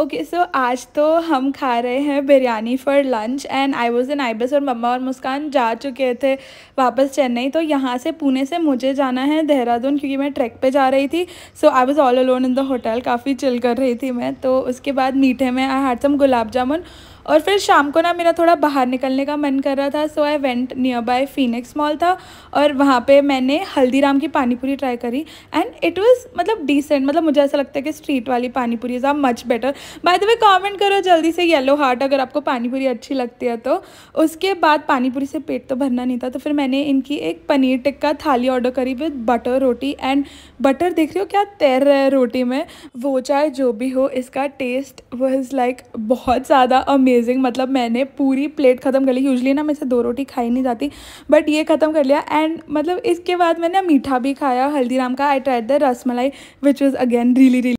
okay okay, सो so आज तो हम खा रहे हैं biryani for lunch and I was in आईबस और मम्मा और मुस्कान जा चुके थे वापस चेन्नई तो यहाँ से पुणे से मुझे जाना है देहरादून क्योंकि मैं ट्रैक पे जा रही थी so I was all alone in the hotel काफ़ी चिल कर रही थी मैं तो उसके बाद मीठे में आई हैड सम गुलाब जामुन और फिर शाम को ना मेरा थोड़ा बाहर निकलने का मन कर रहा था so I went nearby Phoenix mall था और वहाँ पे मैंने हल्दीराम की पानीपुरी ट्राई करी एंड इट वाज मतलब डिसेंट मतलब मुझे ऐसा लगता है कि स्ट्रीट वाली panipuri is are much better by the way comment करो जल्दी से येलो हार्ट अगर आपको पानीपुरी अच्छी लगती है तो उसके बाद पानीपुरी से पेट तो भरना नहीं था तो फिर मैंने इनकी एक पनीर टिक्का थाली ऑर्डर करी with butter roti and butter देख रहे हो क्या तैर रहा है रोटी में वो चाहे जो भी हो इसका टेस्ट वॉज लाइक बहुत ज़्यादा अमेजिंग अमेजिंग मतलब मैंने पूरी प्लेट ख़त्म कर ली यूजली ना मैं से दो रोटी खाई नहीं जाती बट ये ख़त्म कर लिया एंड मतलब इसके बाद मैंने मीठा भी खाया हल्दीराम का I tried the rasmalai which is again really really